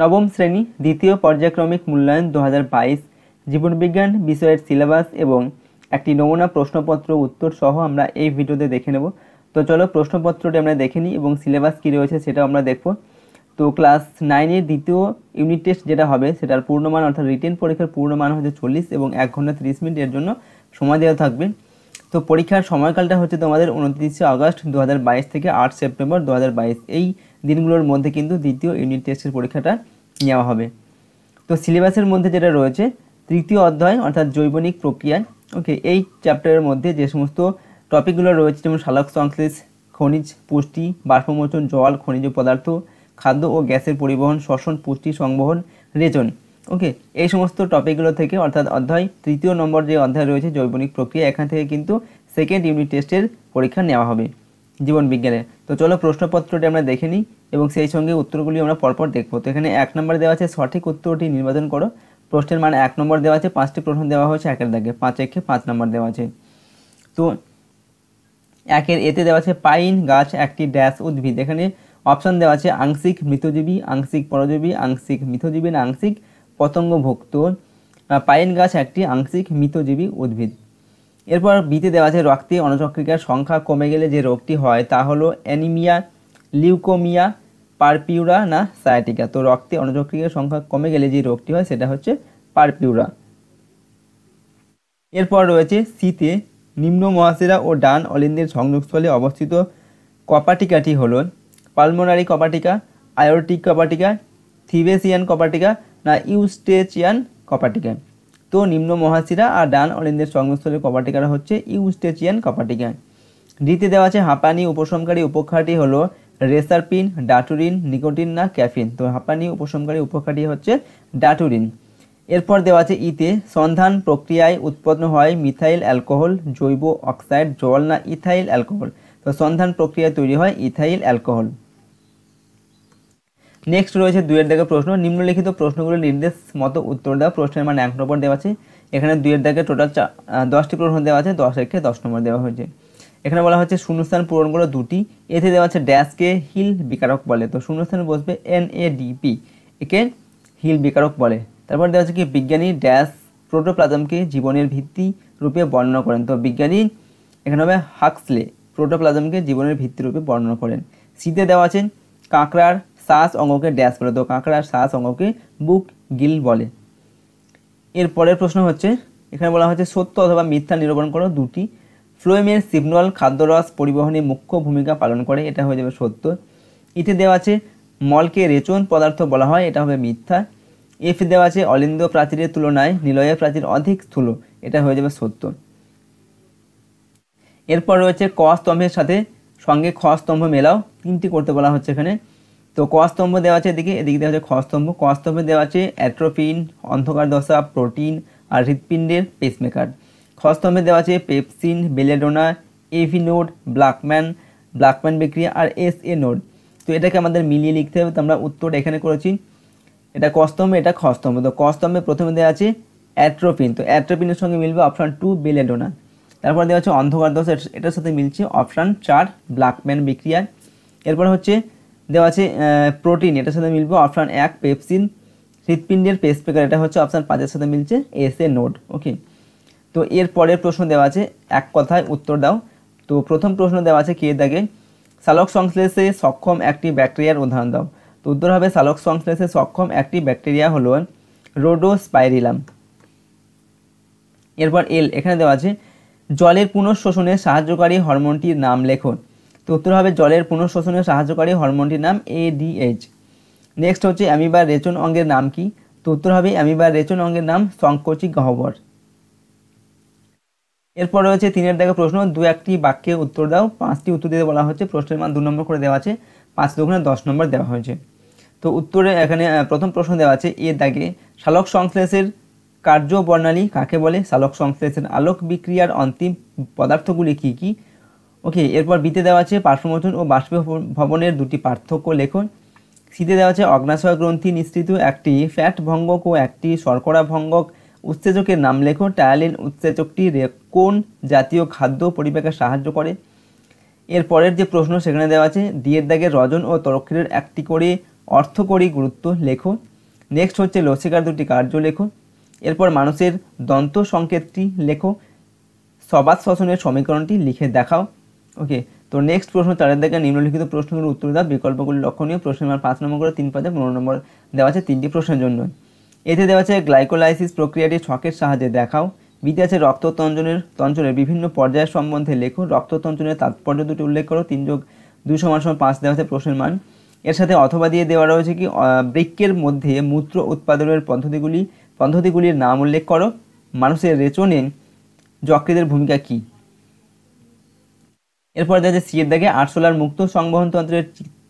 নবম শ্রেণী দ্বিতীয় পর্যায়ক্রমিক মূল্যায়ন দু জীবনবিজ্ঞান বিষয়ের সিলেবাস এবং একটি নমুনা প্রশ্নপত্র উত্তর সহ আমরা এই ভিডিওতে দেখে নেব তো চলো প্রশ্নপত্রটি আমরা দেখে নিই এবং সিলেবাস কী রয়েছে সেটাও আমরা দেখব তো ক্লাস নাইনের দ্বিতীয় ইউনিট টেস্ট যেটা হবে সেটার পূর্ণমান অর্থাৎ রিটেন পরীক্ষার পূর্ণমান হচ্ছে চল্লিশ এবং এক ঘন্টা তিরিশ মিনিট এর জন্য সময় দেওয়া থাকবে তো পরীক্ষার সময়কালটা হচ্ছে তোমাদের উনত্রিশে আগস্ট দু থেকে আট সেপ্টেম্বর দু এই দিনগুলোর মধ্যে কিন্তু দ্বিতীয় ইউনিট টেস্টের পরীক্ষাটা নেওয়া হবে তো সিলেবাসের মধ্যে যেটা রয়েছে তৃতীয় অধ্যায় অর্থাৎ জৈবনিক প্রক্রিয়া ওকে এই চ্যাপ্টারের মধ্যে যে সমস্ত টপিকগুলো রয়েছে যেমন শালক সংশ্লেষ খনিজ পুষ্টি বাষ্পমোচন জল খনিজ পদার্থ খাদ্য ও গ্যাসের পরিবহন শ্বসন পুষ্টি সংবহন রেচন ওকে এই সমস্ত টপিকগুলো থেকে অর্থাৎ অধ্যায় তৃতীয় নম্বর যে অধ্যায় রয়েছে জৈবনিক প্রক্রিয়া এখান থেকে কিন্তু সেকেন্ড ইউনিট টেস্টের পরীক্ষা নেওয়া হবে জীবন বিজ্ঞানে তো চলো প্রশ্নপত্রটি আমরা দেখে নিই এবং সেই সঙ্গে উত্তরগুলি আমরা পরপর দেখব তো এখানে এক নম্বর দেওয়া আছে সঠিক উত্তরটি নির্বাচন করো প্রশ্নের মানে এক নম্বর দেওয়া আছে পাঁচটি প্রশ্ন দেওয়া হয়েছে একের দাগে পাঁচ একে পাঁচ নম্বর দেওয়া আছে তো একের এতে দেওয়া আছে পাইন গাছ একটি ড্যাশ উদ্ভিদ এখানে অপশান দেওয়া আছে আংশিক মৃতজীবী আংশিক পরজীবী আংশিক মৃতজীবী না আংশিক পতঙ্গভুক্ত পাইন গাছ একটি আংশিক মৃতজীবী উদ্ভিদ এরপর বিতে দেওয়া আছে রক্তে অনচক্রিকার সংখ্যা কমে গেলে যে রোগটি হয় তা হলো অ্যানিমিয়া লিউকোমিয়া পারপিউরা না সায়াটিকা তো রক্তে অনুচক্রিয়ার সংখ্যা কমে গেলে যে রোগটি হয় সেটা হচ্ছে পারপিউরা এরপর রয়েছে শীতে নিম্ন মহাশিরা ও ডান অলিন্দের সংযোগস্থলে অবস্থিত কপাটিকাটি হল পালমোনারি কপাটিকা আয়োটিক কপাটিকা থিবেসিয়ান কপাটিকা না ইউস্টেচিয়ান কপাটিকা তো নিম্ন মহাশিরা আর ডান অলিন্দের সংযোগস্থলে কপাটিকাটা হচ্ছে ইউস্টেচিয়ান কপাটিকা দ্বিতীয় দেওয়া আছে হাঁপানি উপশমকারী উপক্ষাটি হলো রেসারপিন ডাটুরিন নিকোটিন না ক্যাফিন তো হাঁপানি উপশমকারী উপকারী হচ্ছে ডাটুরিন এরপর দেওয়া আছে ইতে সন্ধান প্রক্রিয়ায় উৎপন্ন হয় মিথাইল অ্যালকোহল জৈব অক্সাইড জল না ইথাইল অ্যালকোহল তো সন্ধান প্রক্রিয়ায় তৈরি হয় ইথাইল অ্যালকোহল নেক্সট রয়েছে দুয়ের দাগের প্রশ্ন নিম্নলিখিত প্রশ্নগুলো নির্দেশ মতো উত্তর দেওয়া প্রশ্নের মানে এক নম্বর দেওয়া আছে এখানে দুয়ের দাগে টোটাল দশটি প্রশ্ন দেওয়া আছে দশ একে দশ নম্বর দেওয়া হয়েছে এখানে বলা হচ্ছে শূন্যস্থান পূরণ করো দুটি এতে দেওয়া আছে ড্যাশকে হিল বিকারক বলে তো শূন্যস্থানে বসবে এন এ ডিপি একে হিল বিকারক বলে তারপর দেওয়া আছে কি বিজ্ঞানী ড্যাশ প্রোটোপ্লাজমকে জীবনের ভিত্তি রূপে বর্ণনা করেন তো বিজ্ঞানী এখানে হবে হাক্সলে প্রোটোপ্লাজমকে জীবনের ভিত্তি রূপে বর্ণনা করেন শীতে দেওয়া আছে কাঁকড়ার শ্বাস অঙ্গকে ড্যাশ বলে তো কাঁকড়ার শ্বাস অঙ্গকে বুক গিল বলে এর পরের প্রশ্ন হচ্ছে এখানে বলা হচ্ছে সত্য অথবা মিথ্যা নিরূপণ করো দুটি ফ্লোয়েমের সিগনাল খাদ্যরস পরিবহনে মুখ্য ভূমিকা পালন করে এটা হয়ে যাবে সত্য ইতে দেওয়া আছে মলকে রেচন পদার্থ বলা হয় এটা হবে মিথ্যা এফ দেওয়া আছে অলিন্দ প্রাচীরের তুলনায় নিলয় প্রাচীর অধিক স্থূল এটা হয়ে যাবে সত্য এরপর রয়েছে ক স্তম্ভের সাথে সঙ্গে খ স্তম্ভ মেলাও তিনটি করতে বলা হচ্ছে এখানে তো ক স্তম্ভ দেওয়া আছে এদিকে এদিকে দেওয়া হচ্ছে খ স্তম্ভ ক স্তম্ভে দেওয়া আছে অ্যাট্রোপিন অন্ধকার দশা প্রোটিন আর হৃৎপিণ্ডের পেসমেকার খস্তম্ভে দেওয়া আছে pepsin belladonna AV node Blackman Blackman বিক্রিয়া আর এস এ নোট তো এটাকে আমাদের মিলিয়ে লিখতে হবে তো আমরা উত্তর এখানে করেছি এটা কস্তম্ভে এটা খস্তম্ভে তো কস্তম্ভে প্রথমে দেওয়া আছে অ্যাট্রোপিন তো অ্যাট্রোপিনের সঙ্গে মিলবে অপশান টু বেলেডোনা তারপর দেওয়া হচ্ছে অন্ধকার দশ এটার সাথে মিলছে অপশান চার ব্ল্যাকম্যান বিক্রিয়ার এরপর হচ্ছে দেওয়া আছে প্রোটিন এটার সাথে মিলবে অপশান এক পেপসিন হৃৎপিণ্ডের পেসপেকার এটা হচ্ছে অপশান পাঁচের সাথে মিলছে এস এ নোট ওকে তো এর পরের প্রশ্ন দেওয়া আছে এক কথায় উত্তর দাও তো প্রথম প্রশ্ন দেওয়া আছে কে দাগে সালক সংশ্লেষে সক্ষম একটি ব্যাকটেরিয়ার উদাহরণ দাও তো উত্তর হবে সালক সংশ্লেষে সক্ষম একটি ব্যাকটেরিয়া হলো রোডোস্পাইরিলাম এরপর এল এখানে দেওয়া আছে জলের পুনঃশোষণে সাহায্যকারী হরমোনটির নাম লেখো তো উত্তর হবে জলের পুনঃশোষণে সাহায্যকারী হরমোনটির নাম এডিএইচ নেক্সট হচ্ছে অ্যামিবার রেচন অঙ্গের নাম কি তো উত্তর হবে অ্যামিবার রেচন অঙ্গের নাম সংকোচি গহ্বর এরপর রয়েছে তিনের দেখা প্রশ্ন দু একটি বাক্যে উত্তর দাও পাঁচটি উত্তর দিতে বলা হচ্ছে প্রশ্নের মান দু নম্বর করে দেওয়া আছে পাঁচ দক্ষিণে দশ নম্বর দেওয়া হয়েছে তো উত্তরে এখানে প্রথম প্রশ্ন দেওয়া আছে এ দাগে শালক সংশ্লেষের কার্য বর্ণালী কাকে বলে শালক সংশ্লেষের আলোক বিক্রিয়ার অন্তিম পদার্থগুলি কি কি ওকে এরপর বিতে দেওয়া আছে পার্শ্বমোচন ও বাষ্প ভবনের দুটি পার্থক্য লেখন সিতে দেওয়া আছে অগ্নাশয় গ্রন্থি নিঃসৃত একটি ফ্যাট ভঙ্গক ও একটি শর্করা ভঙ্গক উৎসেচকের নাম লেখো টায়ালিন উৎসেচকটি কোন জাতীয় খাদ্য পরিপাকে সাহায্য করে এর পরের যে প্রশ্ন সেখানে দেওয়া আছে দিয়ের দাগের রজন ও তরক্ষীরের একটি করে অর্থকরী গুরুত্ব লেখো নেক্সট হচ্ছে লসিকার দুটি কার্য লেখো এরপর মানুষের দন্ত সংকেতটি লেখো সবাদ শ্বসনের সমীকরণটি লিখে দেখাও ওকে তো নেক্সট প্রশ্ন চারের দাগে নিম্নলিখিত প্রশ্নগুলোর উত্তর দাও বিকল্পগুলি লক্ষণীয় প্রশ্ন নম্বর পাঁচ নম্বর করে তিন পাতে পনেরো নম্বর দেওয়া আছে তিনটি প্রশ্নের জন্য এতে দেওয়া আছে গ্লাইকোলাইসিস প্রক্রিয়াটি ছকের সাহায্যে দেখাও বিতে আছে রক্ততঞ্জনের তঞ্চনের বিভিন্ন পর্যায় সম্বন্ধে লেখো রক্ততঞ্জনের তাৎপর্য দুটি উল্লেখ করো তিন যোগ দুই সমান সমান পাঁচ দেওয়া আছে প্রশ্নের মান এর সাথে অথবা দিয়ে দেওয়া রয়েছে কি বৃক্ষের মধ্যে মূত্র উৎপাদনের পদ্ধতিগুলি পদ্ধতিগুলির নাম উল্লেখ করো মানুষের রেচনে যকৃতের ভূমিকা কী এরপর দেখা যায় সিয়ের দাগে আরশোলার মুক্ত সংবহনতন্ত্রের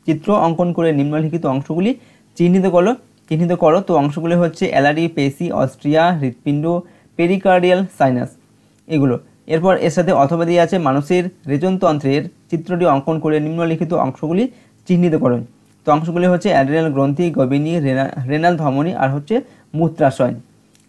চিত্র অঙ্কন করে নিম্নলিখিত অংশগুলি চিহ্নিত করলো চিহ্নিত করো তো অংশগুলি হচ্ছে অ্যালারি পেশি অস্ট্রিয়া হৃৎপিণ্ড পেরিকার্ডিয়াল সাইনাস এগুলো এরপর এর সাথে অথবা দিয়ে আছে মানুষের রেজনতন্ত্রের চিত্রটি অঙ্কন করে নিম্নলিখিত অংশগুলি চিহ্নিত করুন তো অংশগুলি হচ্ছে অ্যাড্রিনাল গ্রন্থি গবিনী রেনাল ধমনী আর হচ্ছে মূত্রাশয়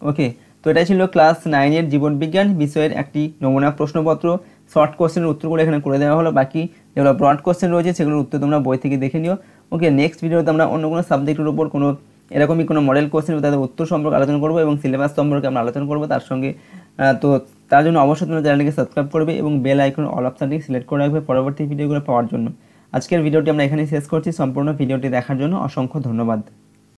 ওকে তো এটাই ছিল ক্লাস নাইনের জীবনবিজ্ঞান বিষয়ের একটি নমুনা প্রশ্নপত্র শর্ট কোশ্চেনের উত্তরগুলো এখানে করে দেওয়া হলো বাকি যেগুলো ব্রড কোশ্চেন রয়েছে সেগুলোর উত্তর তোমরা বই থেকে দেখে নিও ওকে নেক্সট ভিডিওতে আমরা অন্য কোনো সাবজেক্টের উপর কোনো এরকমই কোনো মডেল কোশ্চেন তাদের উত্তর সম্পর্কে আলোচনা করবো এবং সিলেবাস সম্পর্কে আমরা আলোচনা করবো তার সঙ্গে তো তার জন্য অবশ্যই তোমরা চ্যানেলটিকে সাবস্ক্রাইব করবে এবং বেল আইকন অল অপশানটি সিলেক্ট করে রাখবে পরবর্তী ভিডিওগুলো পাওয়ার জন্য আজকের ভিডিওটি আমরা এখানেই শেষ করছি সম্পূর্ণ ভিডিওটি দেখার জন্য অসংখ্য ধন্যবাদ